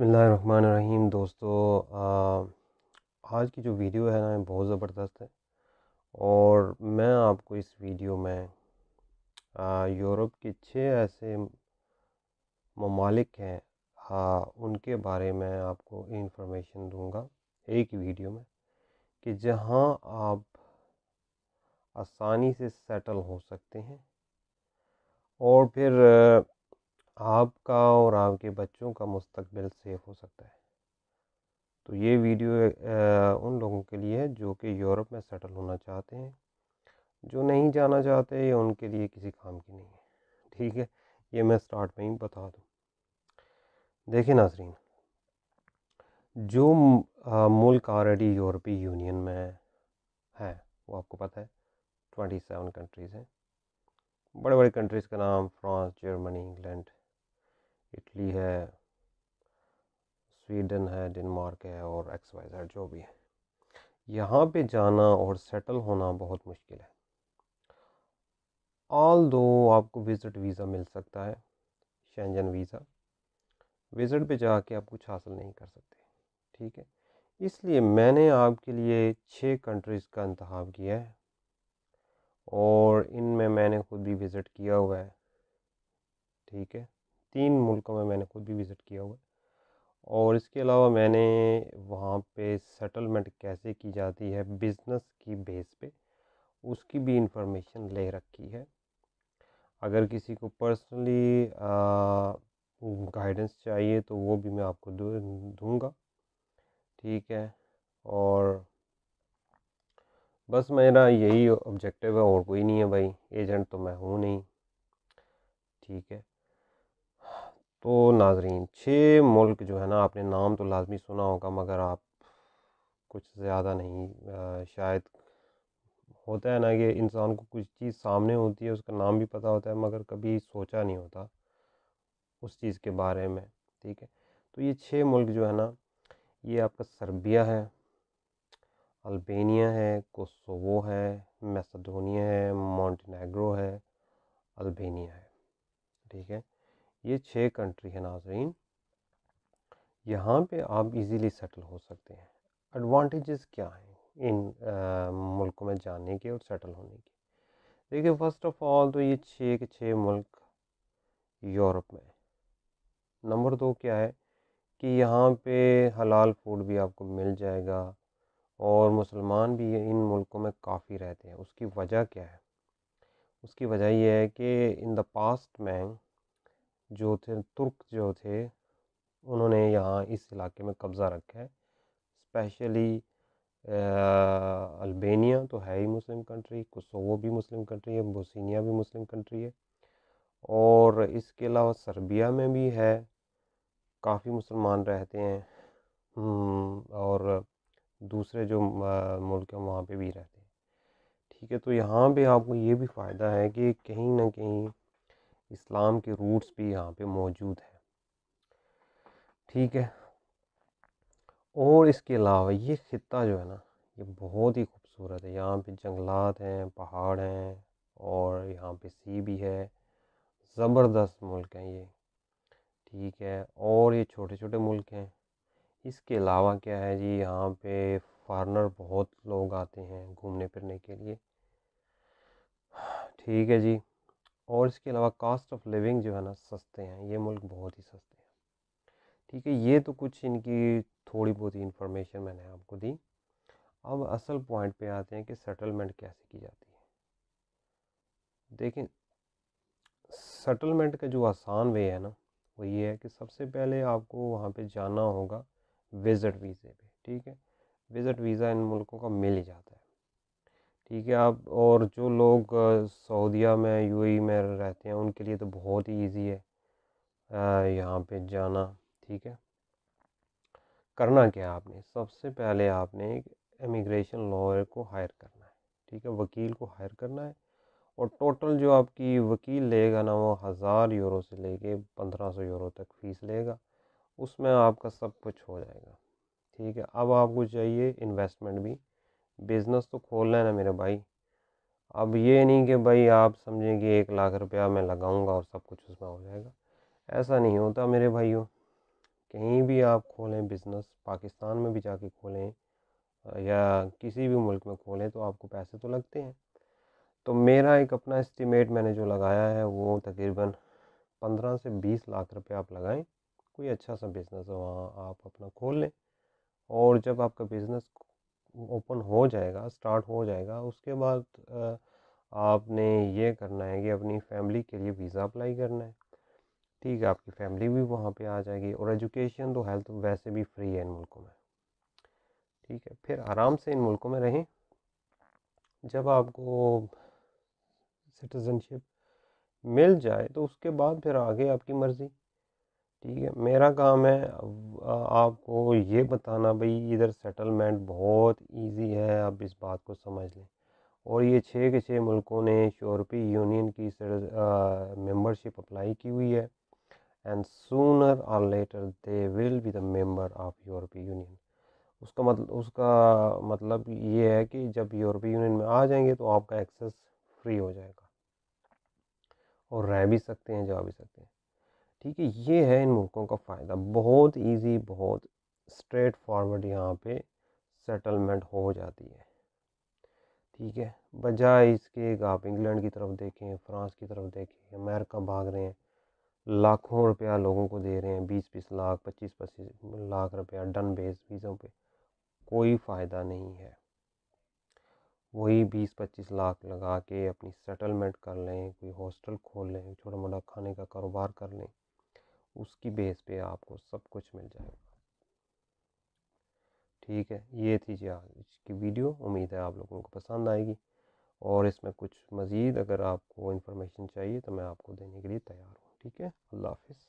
बसमीम दोस्तों आज की जो वीडियो है ना बहुत ज़बरदस्त है और मैं आपको इस वीडियो में यूरोप के छः ऐसे ममालिक हैं उनके बारे में आपको इन्फॉर्मेशन दूंगा एक वीडियो में कि जहां आप आसानी से सेटल हो सकते हैं और फिर आपका और आपके बच्चों का मुस्तकबिल सेफ हो सकता है तो ये वीडियो उन लोगों के लिए है जो कि यूरोप में सेटल होना चाहते हैं जो नहीं जाना चाहते ये उनके लिए किसी काम की नहीं है ठीक है ये मैं स्टार्ट में ही बता दूँ देखिए नाजरीन जो मुल्क ऑलरेडी यूरोपीय यूनियन में है वो आपको पता है ट्वेंटी सेवन कंट्रीज़ हैं बड़े बड़े कंट्रीज़ का नाम फ्रांस जर्मनी इंग्लैंड इटली है स्वीडन है डेनमार्क है और एक्स वाई जेड जो भी है यहाँ पे जाना और सेटल होना बहुत मुश्किल है ऑल दो आपको विज़िट वीज़ा मिल सकता है शेंजन वीज़ा विज़िट पे जाके आप कुछ हासिल नहीं कर सकते ठीक है इसलिए मैंने आपके लिए छः कंट्रीज़ का इंतब किया है और इनमें मैंने ख़ुद भी विज़िट किया हुआ है ठीक है तीन मुल्कों में मैंने खुद भी विज़िट किया हुआ है और इसके अलावा मैंने वहाँ पे सेटलमेंट कैसे की जाती है बिज़नेस की बेस पे उसकी भी इंफॉर्मेशन ले रखी है अगर किसी को पर्सनली गाइडेंस चाहिए तो वो भी मैं आपको दूंगा ठीक है और बस मेरा यही ऑब्जेक्टिव है और कोई नहीं है भाई एजेंट तो मैं हूँ नहीं ठीक है तो नाजरीन छः मुल्क जो है ना आपने नाम तो लाजमी सुना होगा मगर आप कुछ ज़्यादा नहीं आ, शायद होता है ना कि इंसान को कुछ चीज़ सामने होती है उसका नाम भी पता होता है मगर कभी सोचा नहीं होता उस चीज़ के बारे में ठीक है तो ये छः मुल्क जो है ना ये आपका सर्बिया है अल्बेनिया है कोसोवो है मैसडोनिया है मॉन्टेनेग्रो है अल्बेनिया है ठीक है ये छः कंट्री है नाजरीन यहाँ पे आप इजीली सेटल हो सकते हैं एडवांटेजेस क्या हैं इन आ, मुल्कों में जाने के और सेटल होने के देखिए फ़र्स्ट ऑफ ऑल तो ये छः के छः मुल्क यूरोप में नंबर दो क्या है कि यहाँ पे हलाल फूड भी आपको मिल जाएगा और मुसलमान भी इन मुल्कों में काफ़ी रहते हैं उसकी वजह क्या है उसकी वजह यह है कि इन द पास्ट में जो थे तुर्क जो थे उन्होंने यहाँ इस इलाके में कब्ज़ा रखा है स्पेशली अल्बेनिया तो है ही मुस्लिम कंट्री कोसोवो भी मुस्लिम कंट्री है बोसिनिया भी मुस्लिम कंट्री है और इसके अलावा सर्बिया में भी है काफ़ी मुसलमान रहते हैं हम्म, और दूसरे जो मुल्क हैं वहाँ पे भी रहते हैं ठीक है तो यहाँ पे आपको ये भी फ़ायदा है कि कहीं ना कहीं इस्लाम के रूट्स भी यहाँ पे मौजूद हैं ठीक है और इसके अलावा ये खत्ता जो है ना ये बहुत ही खूबसूरत है यहाँ पे जंगलात हैं पहाड़ हैं और यहाँ पे सी भी है ज़बरदस्त मुल्क हैं ये ठीक है और ये छोटे छोटे मुल्क हैं इसके अलावा क्या है जी यहाँ पे फॉरनर बहुत लोग आते हैं घूमने फिरने के लिए ठीक है जी और इसके अलावा कास्ट ऑफ लिविंग जो है ना सस्ते हैं ये मुल्क बहुत ही सस्ते हैं ठीक है ये तो कुछ इनकी थोड़ी बहुत ही इन्फॉर्मेशन मैंने आपको दी अब असल पॉइंट पे आते हैं कि सेटलमेंट कैसे की जाती है देखें सेटलमेंट का जो आसान वे है ना वो ये है कि सबसे पहले आपको वहाँ पे जाना होगा विज़िट वीज़े पे ठीक है विज़िट वीज़ा इन मुल्कों का मिल ही जाता है ठीक है आप और जो लोग सऊदिया में यूएई में रहते हैं उनके लिए तो बहुत ही ईजी है यहाँ पे जाना ठीक है करना क्या आपने सबसे पहले आपने एक इमिग्रेशन लॉयर को हायर करना है ठीक है वकील को हायर करना है और टोटल जो आपकी वकील लेगा ना वो हज़ार यूरो से लेके पंद्रह सौ यूरो तक फीस लेगा उसमें आपका सब कुछ हो जाएगा ठीक है अब आपको चाहिए इन्वेस्टमेंट भी बिज़नेस तो खोलना है ना मेरे भाई अब ये नहीं कि भाई आप समझें कि एक लाख रुपया मैं लगाऊंगा और सब कुछ उसमें हो जाएगा ऐसा नहीं होता मेरे भाइयों कहीं भी आप खोलें बिज़नेस पाकिस्तान में भी जाके खोलें या किसी भी मुल्क में खोलें तो आपको पैसे तो लगते हैं तो मेरा एक अपना इस्टीमेट मैंने जो लगाया है वो तकरीबन पंद्रह से बीस लाख रुपये आप लगाएं कोई अच्छा सा बिज़नेस वहाँ आप अपना खोल लें और जब आपका बिज़नेस ओपन हो जाएगा स्टार्ट हो जाएगा उसके बाद आपने ये करना है कि अपनी फैमिली के लिए वीज़ा अप्लाई करना है ठीक है आपकी फैमिली भी वहाँ पे आ जाएगी और एजुकेशन तो हेल्थ वैसे भी फ्री है इन मुल्कों में ठीक है फिर आराम से इन मुल्कों में रहें जब आपको सिटीज़नशिप मिल जाए तो उसके बाद फिर आगे आपकी मर्ज़ी ठीक है मेरा काम है आपको ये बताना भाई इधर सेटलमेंट बहुत इजी है आप इस बात को समझ लें और ये छः के छः मुल्कों ने यूरोपीय यूनियन की मेंबरशिप अप्लाई की हुई है एंड सूनर और later they will be the member of European Union उसका मतलब उसका मतलब ये है कि जब यूरोपीय यूनियन में आ जाएंगे तो आपका एक्सेस फ्री हो जाएगा और रह भी सकते हैं जा भी सकते हैं ठीक है ये है इन मुल्कों का फ़ायदा बहुत इजी बहुत स्ट्रेट फॉरवर्ड यहाँ पे सेटलमेंट हो जाती है ठीक है बजाय इसके आप इंग्लैंड की तरफ देखें फ्रांस की तरफ देखें अमेरिका भाग रहे हैं लाखों रुपया लोगों को दे रहे हैं बीस बीस लाख पच्चीस पच्चीस लाख रुपया डन बेस वीज़ों पे कोई फ़ायदा नहीं है वही बीस पच्चीस लाख लगा के अपनी सेटलमेंट कर लें कोई हॉस्टल खोल लें छोटा मोटा खाने का कारोबार कर लें उसकी बेस पे आपको सब कुछ मिल जाएगा ठीक है ये थी जी आज की वीडियो उम्मीद है आप लोगों को पसंद आएगी और इसमें कुछ मज़ीद अगर आपको इन्फॉर्मेशन चाहिए तो मैं आपको देने के लिए तैयार हूँ ठीक है अल्लाह हाफिज़